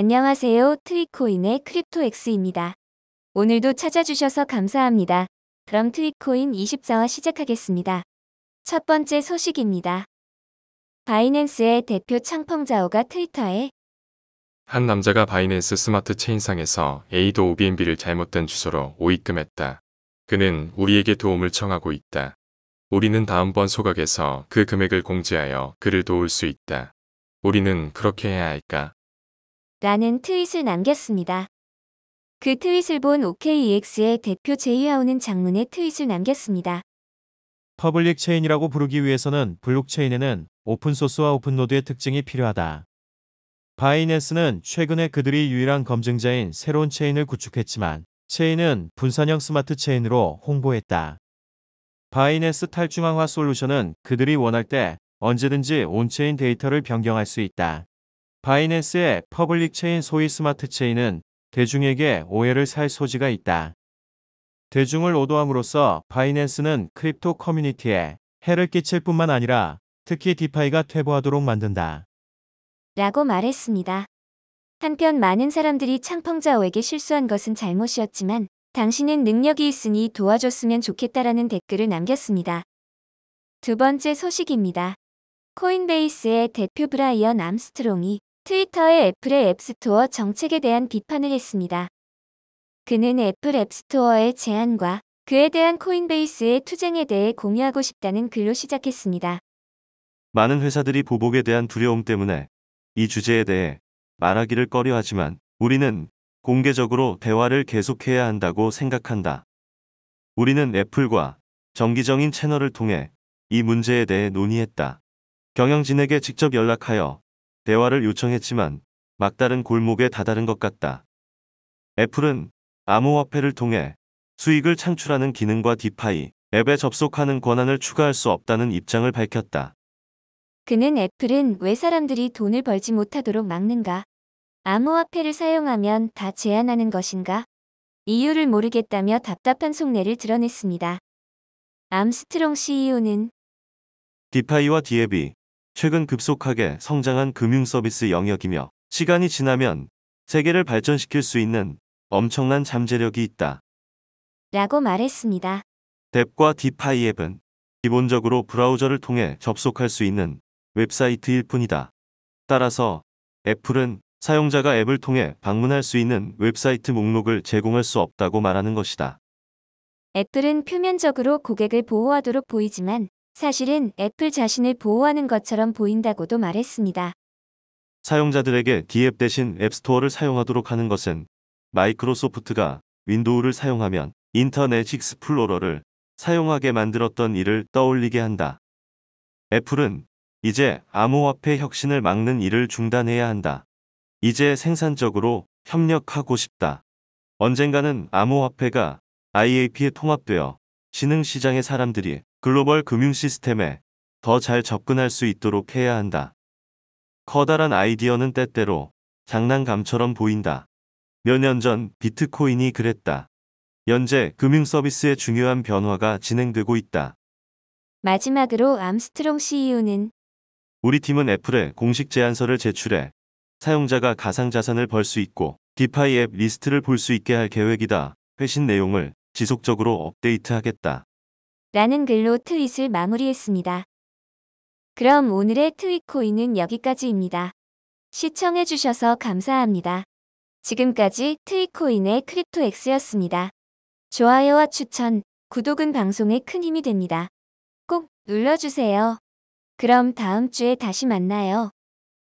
안녕하세요. 트위코인의 크립토엑스입니다. 오늘도 찾아주셔서 감사합니다. 그럼 트위코인 24화 시작하겠습니다. 첫 번째 소식입니다. 바이낸스의 대표 창펑자오가 트위터에 한 남자가 바이낸스 스마트 체인상에서 a 도 o b n b 를 잘못된 주소로 오입금했다. 그는 우리에게 도움을 청하고 있다. 우리는 다음번 소각에서 그 금액을 공지하여 그를 도울 수 있다. 우리는 그렇게 해야 할까? 라는 트윗을 남겼습니다. 그 트윗을 본 OKEX의 대표 제이하우는 장문의 트윗을 남겼습니다. 퍼블릭 체인이라고 부르기 위해서는 블록체인에는 오픈소스와 오픈노드의 특징이 필요하다. 바이낸스는 최근에 그들이 유일한 검증자인 새로운 체인을 구축했지만 체인은 분산형 스마트 체인으로 홍보했다. 바이낸스 탈중앙화 솔루션은 그들이 원할 때 언제든지 온체인 데이터를 변경할 수 있다. 바이낸스의 퍼블릭 체인 소위 스마트 체인은 대중에게 오해를 살 소지가 있다. 대중을 오도함으로써 바이낸스는 크립토 커뮤니티에 해를 끼칠 뿐만 아니라 특히 디파이가 퇴보하도록 만든다. 라고 말했습니다. 한편 많은 사람들이 창펑자오에게 실수한 것은 잘못이었지만 당신은 능력이 있으니 도와줬으면 좋겠다라는 댓글을 남겼습니다. 두 번째 소식입니다. 코인베이스의 대표 브라이언 암스트롱이 트위터에 애플의 앱스토어 정책에 대한 비판을 했습니다. 그는 애플 앱스토어의 제안과 그에 대한 코인베이스의 투쟁에 대해 공유하고 싶다는 글로 시작했습니다. 많은 회사들이 보복에 대한 두려움 때문에 이 주제에 대해 말하기를 꺼려하지만 우리는 공개적으로 대화를 계속해야 한다고 생각한다. 우리는 애플과 정기적인 채널을 통해 이 문제에 대해 논의했다. 경영진에게 직접 연락하여 대화를 요청했지만 막다른 골목에 다다른 것 같다. 애플은 암호화폐를 통해 수익을 창출하는 기능과 디파이, 앱에 접속하는 권한을 추가할 수 없다는 입장을 밝혔다. 그는 애플은 왜 사람들이 돈을 벌지 못하도록 막는가? 암호화폐를 사용하면 다 제한하는 것인가? 이유를 모르겠다며 답답한 속내를 드러냈습니다. 암스트롱 CEO는 디파이와 디앱이 최근 급속하게 성장한 금융 서비스 영역이며 시간이 지나면 세계를 발전시킬 수 있는 엄청난 잠재력이 있다. 라고 말했습니다. 뎁과 디파이 앱은 기본적으로 브라우저를 통해 접속할 수 있는 웹사이트일 뿐이다. 따라서 애플은 사용자가 앱을 통해 방문할 수 있는 웹사이트 목록을 제공할 수 없다고 말하는 것이다. 애플은 표면적으로 고객을 보호하도록 보이지만 사실은 애플 자신을 보호하는 것처럼 보인다고도 말했습니다. 사용자들에게 디앱 대신 앱스토어를 사용하도록 하는 것은 마이크로소프트가 윈도우를 사용하면 인터넷 익스플로러를 사용하게 만들었던 일을 떠올리게 한다. 애플은 이제 암호화폐 혁신을 막는 일을 중단해야 한다. 이제 생산적으로 협력하고 싶다. 언젠가는 암호화폐가 IAP에 통합되어 신흥시장의 사람들이 글로벌 금융 시스템에 더 잘 접근할 수 있도록 해야 한다. 커다란 아이디어는 때때로 장난감처럼 보인다. 몇 년 전 비트코인이 그랬다. 현재 금융 서비스의 중요한 변화가 진행되고 있다. 마지막으로 암스트롱 CEO는 우리 팀은 애플에 공식 제안서를 제출해 사용자가 가상 자산을 벌 수 있고 디파이 앱 리스트를 볼 수 있게 할 계획이다. 회신 내용을 지속적으로 업데이트하겠다. 라는 글로 트윗을 마무리했습니다. 그럼 오늘의 트윗코인은 여기까지입니다. 시청해주셔서 감사합니다. 지금까지 트윗코인의 크립토엑스였습니다. 좋아요와 추천, 구독은 방송에 큰 힘이 됩니다. 꼭 눌러주세요. 그럼 다음 주에 다시 만나요.